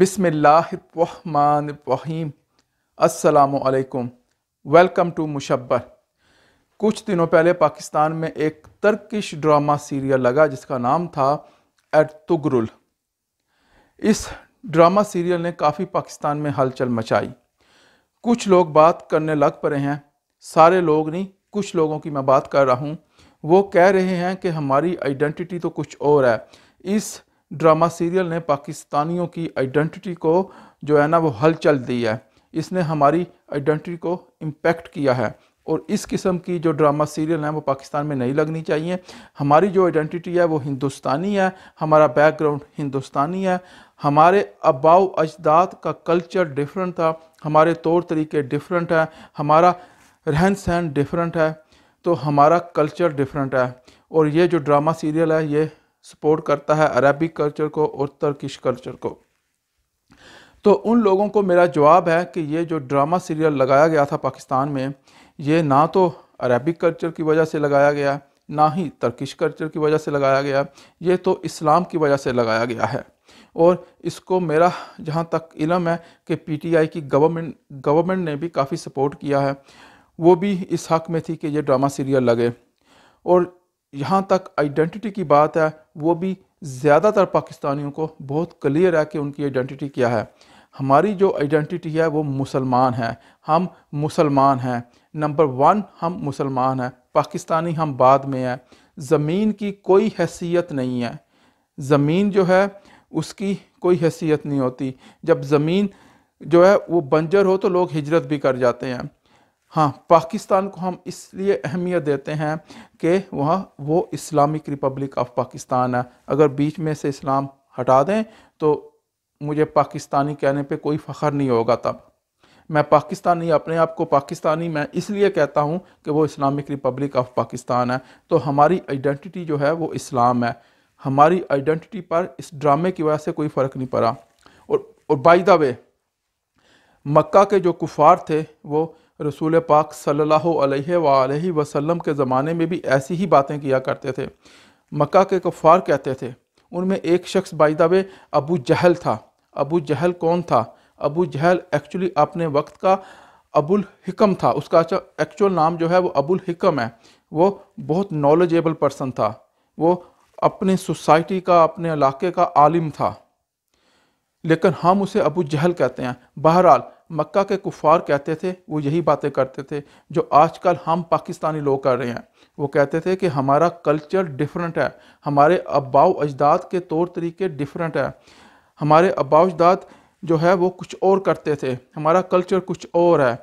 बिसमीम असलकुम welcome to मुशबर कुछ दिनों पहले पाकिस्तान में एक तर्किश ड्रामा सीरियल लगा जिसका नाम था एट तुगरुल इस ड्रामा सीरियल ने काफ़ी पाकिस्तान में हलचल मचाई कुछ लोग बात करने लग पड़े हैं सारे लोग नहीं कुछ लोगों की मैं बात कर रहा हूँ वो कह रहे हैं कि हमारी आइडेंटिटी तो कुछ और है इस ड्रामा सीरियल ने पाकिस्तानियों की आइडेंटिटी को जो है ना वो हलचल दी है इसने हमारी आइडेंटिटी को इम्पेक्ट किया है और इस किस्म की जो ड्रामा सीरियल हैं वो पाकिस्तान में नहीं लगनी चाहिए हमारी जो आइडेंटिटी है वो हिंदुस्तानी है हमारा बैकग्राउंड हिंदुस्तानी है हमारे अबाव अजदाद का कल्चर डिफरेंट था हमारे तौर तरीके डिफरेंट हैं हमारा रहन सहन डिफरेंट है तो हमारा कल्चर डिफरेंट है और ये जो ड्रामा सीरियल है ये सपोर्ट करता है अरबिक कल्चर को और तर्किश कल्चर को तो उन लोगों को मेरा जवाब है कि ये जो ड्रामा सीरियल लगाया गया था पाकिस्तान में ये ना तो अरबिक कल्चर की वजह से लगाया गया ना ही तर्किश कल्चर की वजह से लगाया गया ये तो इस्लाम की वजह से लगाया गया है और इसको मेरा जहाँ तक इलम है कि पीटीआई की गवर्नमेंट गवर्नमेंट ने भी काफ़ी सपोर्ट किया है वो भी इस हक़ में थी कि ये ड्रामा सीरियल लगे और यहाँ तक आइडेंटिटी की बात है वो भी ज़्यादातर पाकिस्तानियों को बहुत क्लियर है कि उनकी आइडेंटिटी क्या है हमारी जो आइडेंटिटी है वो मुसलमान है हम मुसलमान हैं नंबर वन हम मुसलमान हैं पाकिस्तानी हम बाद में हैं ज़मीन की कोई हैसियत नहीं है ज़मीन जो है उसकी कोई हैसियत नहीं होती जब ज़मीन जो है वो बंजर हो तो लोग हिजरत भी कर जाते हैं हाँ पाकिस्तान को हम इसलिए अहमियत देते हैं कि वह वो इस्लामिक रिपब्लिक ऑफ पाकिस्तान है अगर बीच में से इस्लाम हटा दें तो मुझे पाकिस्तानी कहने पे कोई फ़ख्र नहीं होगा तब मैं पाकिस्तानी अपने आप को पाकिस्तानी मैं इसलिए कहता हूँ कि वो इस्लामिक रिपब्लिक ऑफ पाकिस्तान है तो हमारी आइडेंटिटी जो है वो इस्लाम है हमारी आइडेंटिटी पर इस ड्रामे की वजह से कोई फ़र्क नहीं पड़ा और और बाई द वे मक्का के जो कुफार थे वो रसूल पाक सल्ला वसलम के ज़माने में भी ऐसी ही बातें किया करते थे मक्का के कफार कहते थे उनमें एक शख्स बाइदावे अबू जहल था अबू जहल कौन था अबू जहल एक्चुअली अपने वक्त का अबुल हिकम था उसका एक्चुअल अच्छा नाम जो है वो अबुल हिकम है वो बहुत नॉलेजेबल पर्सन था वो अपनी सोसाइटी का अपने इलाके का आलिम था लेकिन हम उसे अबू जहल कहते हैं बहरहाल मक्का के कुफार कहते थे वो यही बातें करते थे जो आजकल हम पाकिस्तानी लोग कर रहे हैं वो कहते थे कि हमारा कल्चर डिफरेंट है हमारे अबाव अजदाद के तौर तरीके डिफरेंट है हमारे अबाव अजदाद जो है वो कुछ और करते थे हमारा कल्चर कुछ और है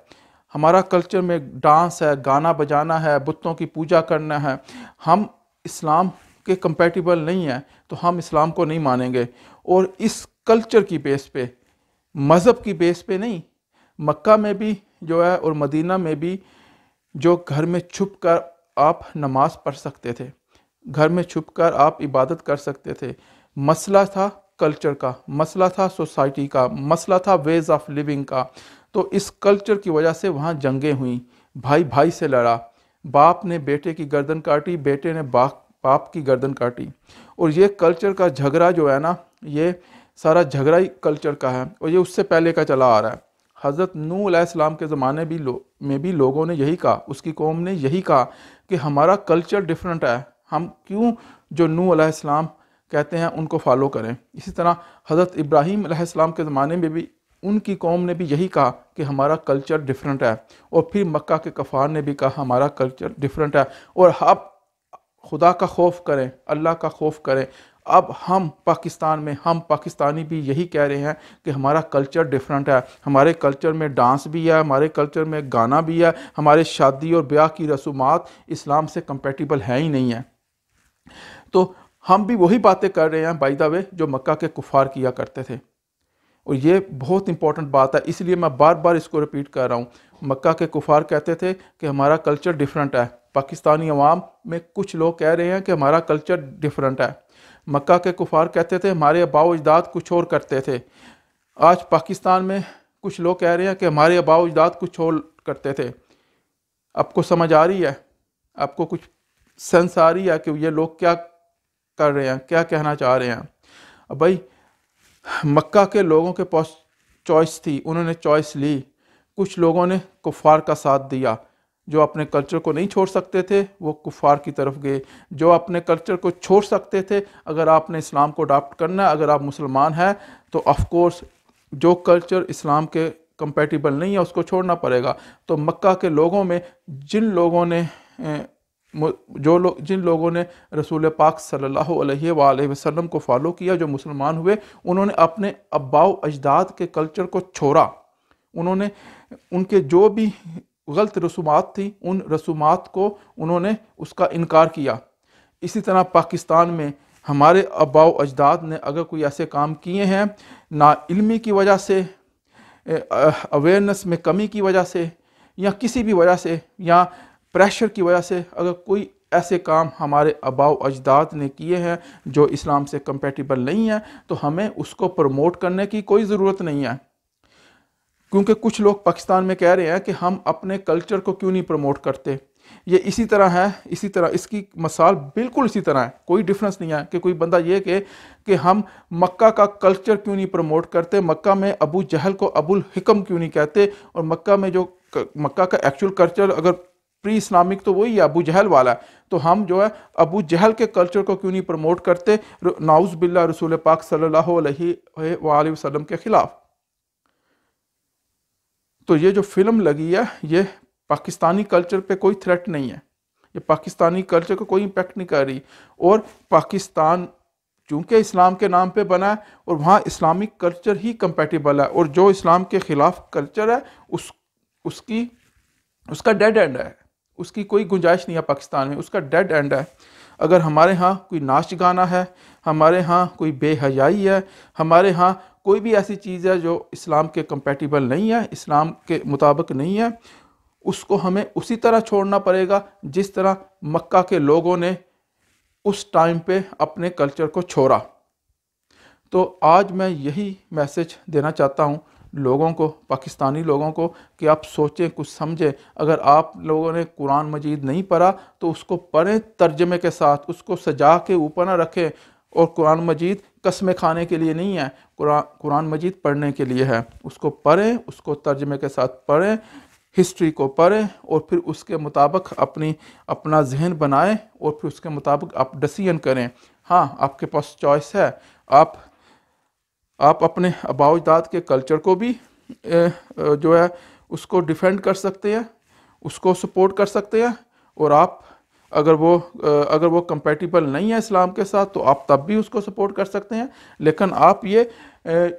हमारा कल्चर में डांस है गाना बजाना है बुतों की पूजा करना है हम इस्लाम के कंपेटिबल नहीं हैं तो हम इस्लाम को नहीं मानेंगे और इस कल्चर की बेस पे मज़हब की बेस पे नहीं मक्का में भी जो है और मदीना में भी जो घर में छुप कर आप नमाज पढ़ सकते थे घर में छुप कर आप इबादत कर सकते थे मसला था कल्चर का मसला था सोसाइटी का मसला था वेज ऑफ लिविंग का तो इस कल्चर की वजह से वहाँ जंगें हुई भाई भाई से लड़ा बाप ने बेटे की गर्दन काटी बेटे ने बाप बाप की गर्दन काटी और ये कल्चर का झगड़ा जो है ना ये सारा झगड़ा ही कल्चर का है और ये उससे पहले का चला आ रहा है हज़रत नू आसमाम के ज़माने भी लो में भी लोगों ने यही कहा उसकी कौम ने यही कहा कि हमारा कल्चर डिफरेंट है हम क्यों जो नू आसमाम कहते हैं उनको फॉलो करें इसी तरह हज़रत इब्राहीम आसमाम के ज़माने में भी उनकी कौम ने भी यही कहा कि हमारा कल्चर डिफरेंट है और फिर मक्का के कफ़ार ने भी कहा हमारा कल्चर डिफरेंट है और आप खुदा का खौफ करें अल्लाह का खौफ करें अब हम पाकिस्तान में हम पाकिस्तानी भी यही कह रहे हैं कि हमारा कल्चर डिफरेंट है हमारे कल्चर में डांस भी है हमारे कल्चर में गाना भी है हमारे शादी और ब्याह की रसूमात इस्लाम से कंपेटिबल है ही नहीं है तो हम भी वही बातें कर रहे हैं बाई द वे जो मक्का के कुफार किया करते थे और ये बहुत इंपॉर्टेंट बात है इसलिए मैं बार बार इसको रिपीट कर रहा हूँ मक्का के कुफार कहते थे कि हमारा कल्चर डिफरेंट है पाकिस्तानी अवाम में कुछ लोग कह रहे हैं कि हमारा कल्चर डिफरेंट है मक्का के कुफार कहते थे हमारे अबाजदाद कुछ और करते थे आज पाकिस्तान में कुछ लोग कह रहे हैं कि हमारे अबाजदाद कुछ और करते थे आपको समझ आ रही है आपको कुछ सेंस आ रही है कि ये लोग क्या कर रहे हैं क्या कहना चाह रहे हैं अब भाई मक्का के लोगों के पास चॉइस थी उन्होंने चॉइस ली कुछ लोगों ने कुफार का साथ दिया जो अपने कल्चर को नहीं छोड़ सकते थे वो कुफार की तरफ गए जो अपने कल्चर को छोड़ सकते थे अगर आपने इस्लाम को अडाप्ट करना है अगर आप मुसलमान हैं तो ऑफकोर्स जो कल्चर इस्लाम के कंपेटिबल नहीं है उसको छोड़ना पड़ेगा तो मक्का के लोगों में जिन लोगों ने जो लोग जिन लोगों ने रसूल पाक सल्लल्लाहु अलैहि वसल्लम को फॉलो किया जो मुसलमान हुए उन्होंने अपने अब्बाव अजदाद के कल्चर को छोड़ा उन्होंने उनके जो भी गलत रसूमात थी उन रसूमात को उन्होंने उसका इनकार किया इसी तरह पाकिस्तान में हमारे अबाव अजदाद ने अगर कोई ऐसे काम किए हैं ना इल्मी की वजह से अवेयरनेस में कमी की वजह से या किसी भी वजह से या प्रेशर की वजह से अगर कोई ऐसे काम हमारे अबाव अजदाद ने किए हैं जो इस्लाम से कंपेटिबल नहीं है तो हमें उसको प्रमोट करने की कोई ज़रूरत नहीं है क्योंकि कुछ लोग पाकिस्तान में कह रहे हैं कि हम अपने कल्चर को क्यों नहीं प्रमोट करते ये इसी तरह है इसी तरह इसकी मसाल बिल्कुल इसी तरह है कोई डिफरेंस नहीं है कि कोई बंदा ये कहे कि हम मक्का का कल्चर क्यों नहीं प्रमोट करते मक्का में अबू जहल को अबुल हिकम क्यों नहीं कहते और मक्का में जो मक्का का एक्चुअल कल्चर अगर प्री इस्लामिक तो वही है अबू जहल वाला है तो हम जो है अबू जहल के कल्चर को क्यों नहीं प्रमोट करते नाउज़ बिल्ला रसूल पाक सल्लल्लाहु अलैहि वसल्लम के ख़िलाफ़ तो ये जो फिल्म लगी है ये पाकिस्तानी कल्चर पे कोई थ्रेट नहीं है ये पाकिस्तानी कल्चर को कोई इम्पेक्ट नहीं कर रही और पाकिस्तान चूँकि इस्लाम के नाम पे बना है और वहाँ इस्लामिक कल्चर ही कंपेटिबल है और जो इस्लाम के ख़िलाफ़ कल्चर है उस उसकी उसका डेड एंड है उसकी कोई गुंजाइश नहीं है पाकिस्तान में उसका डेड एंड है अगर हमारे यहाँ कोई नाच गाना है हमारे यहाँ कोई बेहयाई है हमारे यहाँ कोई भी ऐसी चीज़ है जो इस्लाम के कंपेटिबल नहीं है इस्लाम के मुताबिक नहीं है उसको हमें उसी तरह छोड़ना पड़ेगा जिस तरह मक्का के लोगों ने उस टाइम पे अपने कल्चर को छोड़ा तो आज मैं यही मैसेज देना चाहता हूँ लोगों को पाकिस्तानी लोगों को कि आप सोचें कुछ समझें अगर आप लोगों ने कुरान मजीद नहीं पढ़ा तो उसको पढ़ें तर्जमे के साथ उसको सजा के ऊपर ना रखें और कुरान मजीद कस्में खाने के लिए नहीं है कुरान कुरान मजीद पढ़ने के लिए है उसको पढ़ें उसको तर्जमे के साथ पढ़ें हिस्ट्री को पढ़ें और फिर उसके मुताबिक अपनी अपना जहन बनाएं और फिर उसके मुताबिक आप डिसीजन करें हाँ आपके पास चॉइस है आप आप अपने अबाउजदाद के कल्चर को भी ए, जो है उसको डिफेंड कर सकते हैं उसको सपोर्ट कर सकते हैं और आप अगर वो अगर वो कंपेटिबल नहीं है इस्लाम के साथ तो आप तब भी उसको सपोर्ट कर सकते हैं लेकिन आप ये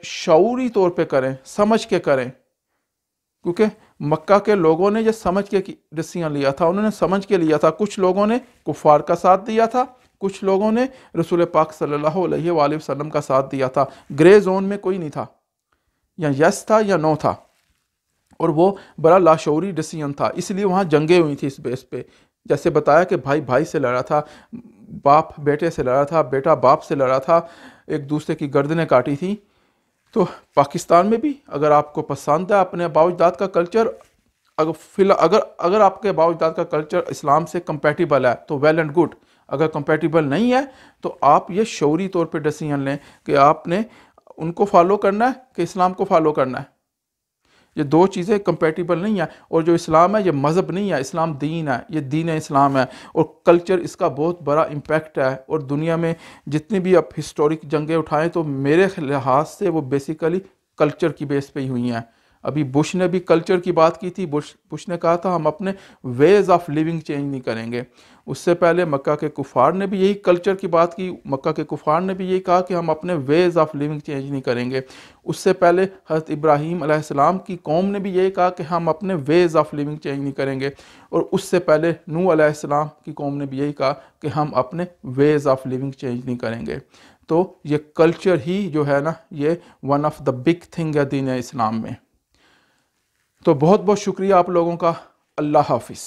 शौरी तौर पे करें समझ के करें क्योंकि मक्का के लोगों ने यह समझ के डिसीजन लिया था उन्होंने समझ के लिया था कुछ लोगों ने कुफार का साथ दिया था कुछ लोगों ने रसूल पाक सल्लल्लाहु अलैहि वसल्लम का साथ दिया था ग्रे जोन में कोई नहीं था या यस था या नो था और वो बड़ा लाशोरी डिसीजन था इसलिए वहाँ जंगें हुई थी इस बेस पे जैसे बताया कि भाई भाई से लड़ा था बाप बेटे से लड़ा था बेटा बाप से लड़ा था एक दूसरे की गर्दनें काटी थी तो पाकिस्तान में भी अगर आपको पसंद है अपने बावजदाद का कल्चर अगर फिल अगर अगर आपके बावजदाद का कल्चर इस्लाम से कंपेटिबल है तो वेल एंड गुड अगर कंपेटिबल नहीं है तो आप ये शौरी तौर पर डिसीजन लें कि आपने उनको फॉलो करना है कि इस्लाम को फॉलो करना है ये दो चीज़ें कंपेटिबल नहीं है और जो इस्लाम है ये मज़हब नहीं है इस्लाम दीन है ये दीन इस्लाम है और कल्चर इसका बहुत बड़ा इम्पेक्ट है और दुनिया में जितनी भी आप हिस्टोरिक जंगें उठाएं तो मेरे लिहाज से वो बेसिकली कल्चर की बेस पे ही हुई हैं अभी बुश ने भी कल्चर की बात की थी बुश बुश ने कहा था हम अपने वेज ऑफ लिविंग चेंज नहीं करेंगे उससे पहले मक्का के कुफार ने भी यही कल्चर की बात की मक्का के कुफार ने भी यही कहा कि हम अपने वेज ऑफ लिविंग चेंज नहीं करेंगे उससे पहले हज़रत इब्राहीम अलैहिस्सलाम की कौम ने भी यही कहा कि हम अपने वेज ऑफ लिविंग चेंज नहीं करेंगे और उससे पहले नू अलैहिस्सलाम की कौम ने भी यही कहा कि हम अपने वेज ऑफ लिविंग चेंज नहीं करेंगे तो ये कल्चर ही जो है ना ये one of the big thing है दीन इस्लाम में तो बहुत बहुत शुक्रिया आप लोगों का अल्लाह हाफिज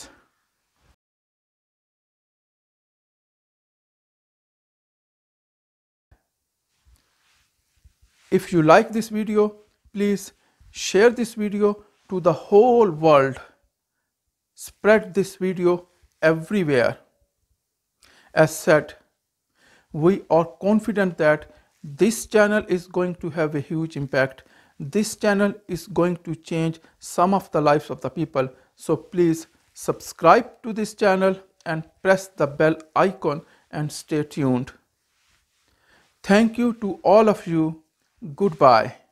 if you like this video please share this video to the whole world spread this video everywhere as said we are confident that this channel is going to have a huge impact this channel is going to change some of the lives of the people so please subscribe to this channel and press the bell icon and stay tuned thank you to all of you goodbye